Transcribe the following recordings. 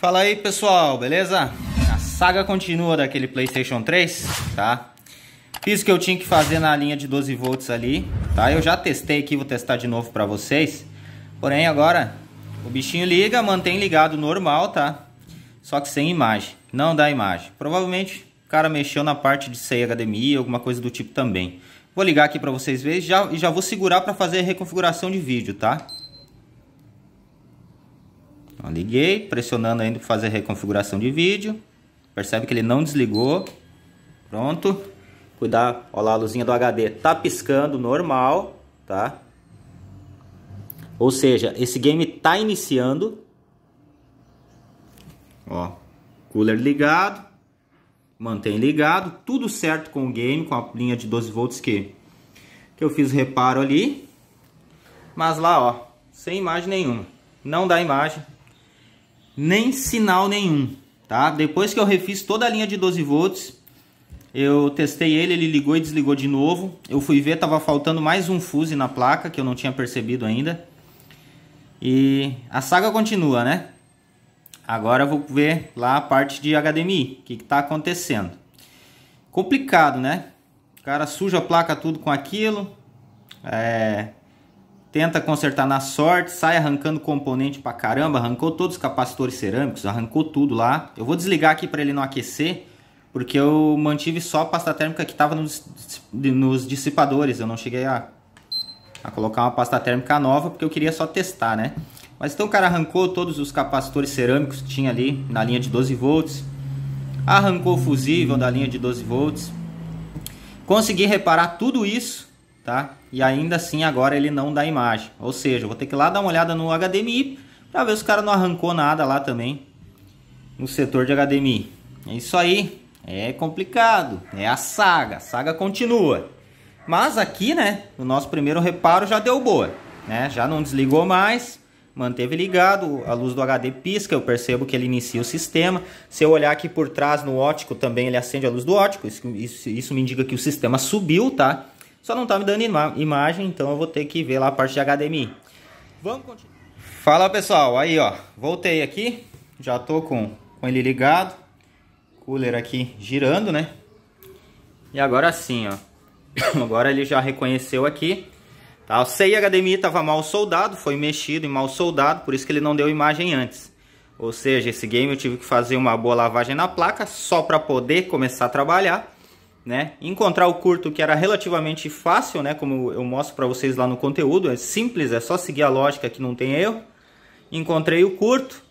Fala aí pessoal, beleza? A saga continua daquele Playstation 3, tá? Fiz o que eu tinha que fazer na linha de 12 volts ali, tá? Eu já testei aqui, vou testar de novo pra vocês. Porém agora, o bichinho liga, mantém ligado normal, tá? Só que sem imagem, não dá imagem. Provavelmente o cara mexeu na parte de ceia HDMI, alguma coisa do tipo também. Vou ligar aqui pra vocês verem já, e já vou segurar pra fazer a reconfiguração de vídeo, Tá? Então, liguei, pressionando ainda para fazer a reconfiguração de vídeo. Percebe que ele não desligou. Pronto. Cuidar, olha lá a luzinha do HD. Tá piscando normal, tá? Ou seja, esse game tá iniciando. Ó, cooler ligado. Mantém ligado. Tudo certo com o game, com a linha de 12 volts que, que eu fiz reparo ali. Mas lá, ó, sem imagem nenhuma. Não dá imagem nem sinal nenhum, tá? Depois que eu refiz toda a linha de 12 volts, eu testei ele, ele ligou e desligou de novo. Eu fui ver, tava faltando mais um fuse na placa, que eu não tinha percebido ainda. E a saga continua, né? Agora eu vou ver lá a parte de HDMI, o que está acontecendo. Complicado, né? O cara suja a placa tudo com aquilo. É tenta consertar na sorte, sai arrancando componente pra caramba, arrancou todos os capacitores cerâmicos, arrancou tudo lá. Eu vou desligar aqui para ele não aquecer, porque eu mantive só a pasta térmica que estava nos, nos, dissipadores, eu não cheguei a, a colocar uma pasta térmica nova, porque eu queria só testar, né? Mas então o cara arrancou todos os capacitores cerâmicos que tinha ali na linha de 12 volts, arrancou o fusível da linha de 12 volts, consegui reparar tudo isso tá? E ainda assim agora ele não dá imagem. Ou seja, vou ter que ir lá dar uma olhada no HDMI para ver se o cara não arrancou nada lá também no setor de HDMI. É isso aí. É complicado, é a saga, a saga continua. Mas aqui, né, o nosso primeiro reparo já deu boa, né? Já não desligou mais, manteve ligado, a luz do HD pisca, eu percebo que ele inicia o sistema. Se eu olhar aqui por trás no ótico também, ele acende a luz do ótico, isso, isso, isso me indica que o sistema subiu, tá? Só não tá me dando ima imagem, então eu vou ter que ver lá a parte de HDMI. Vamos continuar. Fala pessoal, aí ó, voltei aqui, já tô com, com ele ligado, cooler aqui girando, né? E agora sim, ó, agora ele já reconheceu aqui, tá? O CI HDMI tava mal soldado, foi mexido e mal soldado, por isso que ele não deu imagem antes. Ou seja, esse game eu tive que fazer uma boa lavagem na placa só para poder começar a trabalhar né? Encontrar o curto que era relativamente fácil, né? Como eu mostro para vocês lá no conteúdo, é simples, é só seguir a lógica que não tem erro. Encontrei o curto,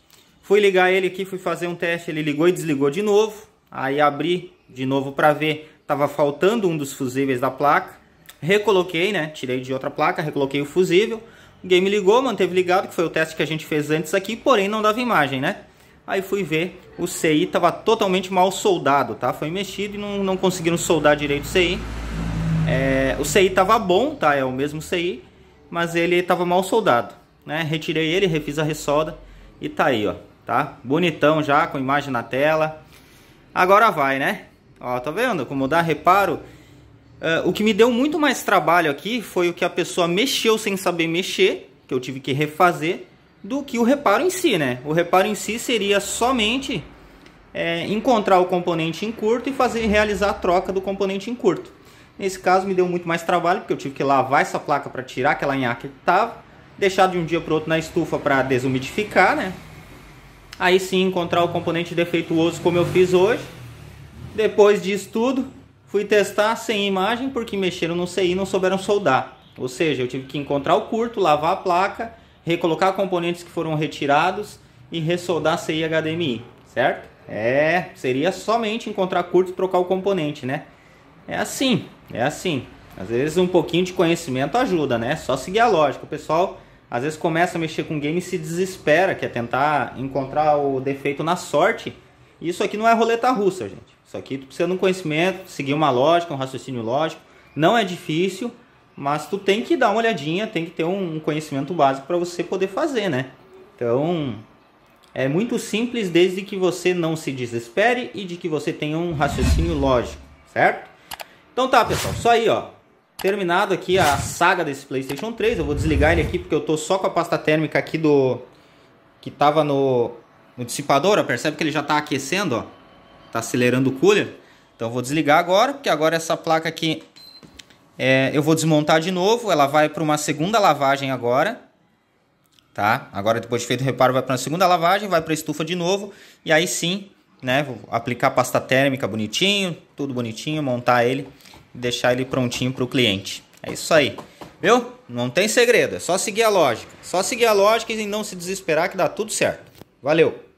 fui ligar ele aqui, fui fazer um teste, ele ligou e desligou de novo. Aí abri de novo para ver, tava faltando um dos fusíveis da placa. Recoloquei, né? Tirei de outra placa, recoloquei o fusível. O game ligou, manteve ligado, que foi o teste que a gente fez antes aqui, porém não dava imagem, né? Aí fui ver, o CI estava totalmente mal soldado, tá? Foi mexido e não, não conseguiram soldar direito o CI. É, o CI estava bom, tá? É o mesmo CI, mas ele estava mal soldado, né? Retirei ele, refiz a ressolda e tá aí, ó, tá? Bonitão já, com imagem na tela. Agora vai, né? Ó, tá vendo como dá reparo? Uh, o que me deu muito mais trabalho aqui foi o que a pessoa mexeu sem saber mexer, que eu tive que refazer do que o reparo em si, né? O reparo em si seria somente é, encontrar o componente em curto e fazer realizar a troca do componente em curto. Nesse caso me deu muito mais trabalho, porque eu tive que lavar essa placa para tirar aquela nhaca que estava, deixar de um dia para outro na estufa para desumidificar, né? Aí sim encontrar o componente defeituoso como eu fiz hoje. Depois disso tudo, fui testar sem imagem porque mexeram no CI e não souberam soldar. Ou seja, eu tive que encontrar o curto, lavar a placa recolocar componentes que foram retirados e ressoldar CI HDMI, certo? É, seria somente encontrar curto e trocar o componente, né? É assim, é assim. Às vezes um pouquinho de conhecimento ajuda, né? Só seguir a lógica. O pessoal às vezes começa a mexer com game e se desespera, quer tentar encontrar o defeito na sorte. Isso aqui não é roleta russa, gente. Isso aqui tu precisa de um conhecimento, seguir uma lógica, um raciocínio lógico. Não é difícil, mas tu tem que dar uma olhadinha, tem que ter um conhecimento básico para você poder fazer, né? Então, é muito simples desde que você não se desespere e de que você tenha um raciocínio lógico, certo? Então tá, pessoal, só aí, ó. Terminado aqui a saga desse PlayStation 3, eu vou desligar ele aqui porque eu tô só com a pasta térmica aqui do que tava no, no dissipador, ó. percebe que ele já tá aquecendo, ó. Tá acelerando o cooler. Então eu vou desligar agora, porque agora essa placa aqui é, eu vou desmontar de novo, ela vai para uma segunda lavagem agora, tá? Agora depois de feito o reparo vai para a segunda lavagem, vai para a estufa de novo e aí sim, né, vou aplicar pasta térmica bonitinho, tudo bonitinho, montar ele e deixar ele prontinho para o cliente. É isso aí. Viu? Não tem segredo, é só seguir a lógica. Só seguir a lógica e não se desesperar que dá tudo certo. Valeu.